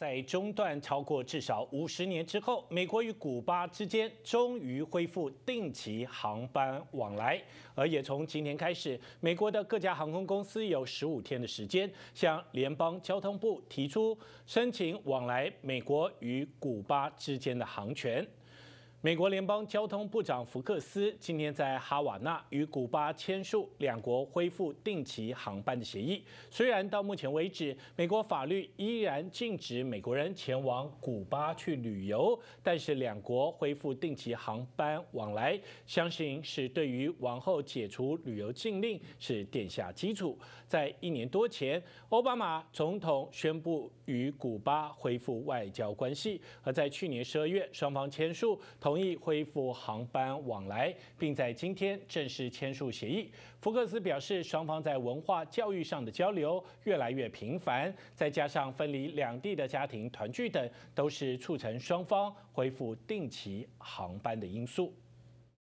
在中断超过至少五十年之后，美国与古巴之间终于恢复定期航班往来，而也从今年开始，美国的各家航空公司有十五天的时间向联邦交通部提出申请往来美国与古巴之间的航权。美国联邦交通部长福克斯今天在哈瓦那与古巴签署两国恢复定期航班的协议。虽然到目前为止，美国法律依然禁止美国人前往古巴去旅游，但是两国恢复定期航班往来，相信是对于往后解除旅游禁令是奠下基础。在一年多前，奥巴马总统宣布与古巴恢复外交关系，而在去年十二月，双方签署同。同意恢复航班往来，并在今天正式签署协议。福克斯表示，双方在文化教育上的交流越来越频繁，再加上分离两地的家庭团聚等，都是促成双方恢复定期航班的因素。